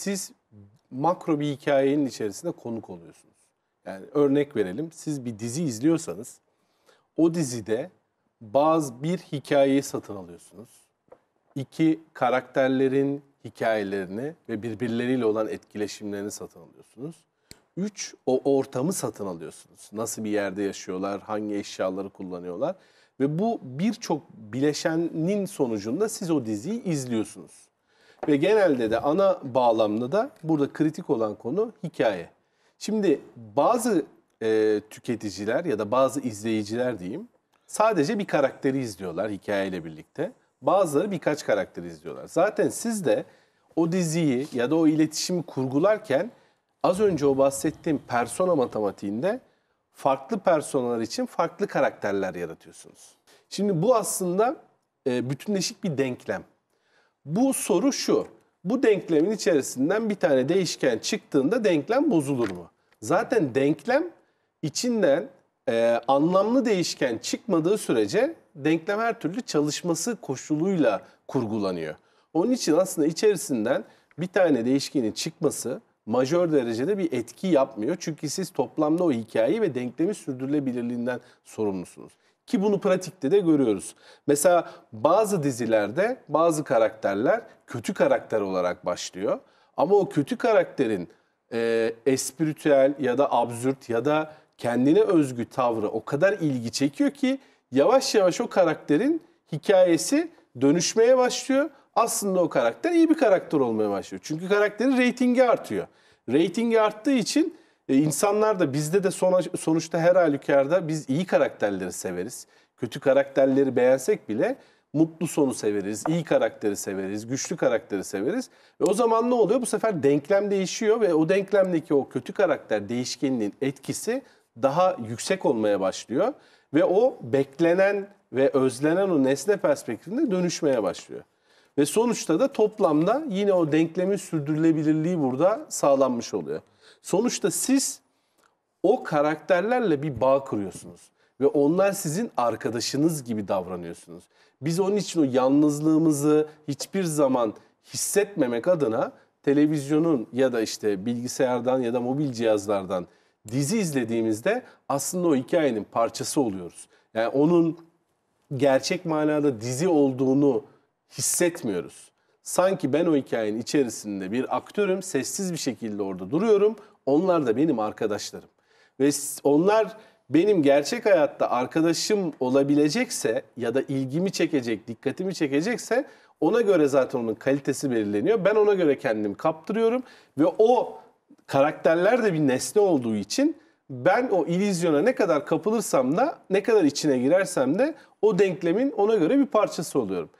siz makro bir hikayenin içerisinde konuk oluyorsunuz. Yani örnek verelim siz bir dizi izliyorsanız o dizide bazı bir hikayeyi satın alıyorsunuz. İki karakterlerin hikayelerini ve birbirleriyle olan etkileşimlerini satın alıyorsunuz. Üç, o ortamı satın alıyorsunuz. Nasıl bir yerde yaşıyorlar, hangi eşyaları kullanıyorlar. Ve bu birçok bileşenin sonucunda siz o diziyi izliyorsunuz. Ve genelde de ana bağlamda da burada kritik olan konu hikaye. Şimdi bazı e, tüketiciler ya da bazı izleyiciler diyeyim sadece bir karakteri izliyorlar hikayeyle birlikte. Bazıları birkaç karakteri izliyorlar. Zaten siz de o diziyi ya da o iletişimi kurgularken az önce o bahsettiğim persona matematiğinde farklı personalar için farklı karakterler yaratıyorsunuz. Şimdi bu aslında e, bütünleşik bir denklem. Bu soru şu. Bu denklemin içerisinden bir tane değişken çıktığında denklem bozulur mu? Zaten denklem içinden e, anlamlı değişken çıkmadığı sürece denklem her türlü çalışması koşuluyla kurgulanıyor. Onun için aslında içerisinden bir tane değişkenin çıkması majör derecede bir etki yapmıyor. Çünkü siz toplamda o hikayeyi ve denklemi sürdürülebilirliğinden sorumlusunuz. Ki bunu pratikte de görüyoruz. Mesela bazı dizilerde bazı karakterler kötü karakter olarak başlıyor. Ama o kötü karakterin e, espritüel ya da absürt ya da kendine özgü tavrı o kadar ilgi çekiyor ki yavaş yavaş o karakterin hikayesi dönüşmeye başlıyor. Aslında o karakter iyi bir karakter olmaya başlıyor. Çünkü karakterin reytingi artıyor. Reytingi arttığı için e, insanlar da bizde de sona, sonuçta her halükarda biz iyi karakterleri severiz. Kötü karakterleri beğensek bile mutlu sonu severiz, iyi karakteri severiz, güçlü karakteri severiz. Ve o zaman ne oluyor? Bu sefer denklem değişiyor ve o denklemdeki o kötü karakter değişkeninin etkisi daha yüksek olmaya başlıyor. Ve o beklenen ve özlenen o nesne perspektifinde dönüşmeye başlıyor. Ve sonuçta da toplamda yine o denklemin sürdürülebilirliği burada sağlanmış oluyor. Sonuçta siz o karakterlerle bir bağ kuruyorsunuz ve onlar sizin arkadaşınız gibi davranıyorsunuz. Biz onun için o yalnızlığımızı hiçbir zaman hissetmemek adına televizyonun ya da işte bilgisayardan ya da mobil cihazlardan dizi izlediğimizde aslında o hikayenin parçası oluyoruz. Yani onun gerçek manada dizi olduğunu hissetmiyoruz. Sanki ben o hikayenin içerisinde bir aktörüm, sessiz bir şekilde orada duruyorum. Onlar da benim arkadaşlarım. Ve onlar benim gerçek hayatta arkadaşım olabilecekse ya da ilgimi çekecek, dikkatimi çekecekse ona göre zaten onun kalitesi belirleniyor. Ben ona göre kendimi kaptırıyorum ve o karakterler de bir nesne olduğu için ben o ilizyona ne kadar kapılırsam da ne kadar içine girersem de o denklemin ona göre bir parçası oluyorum.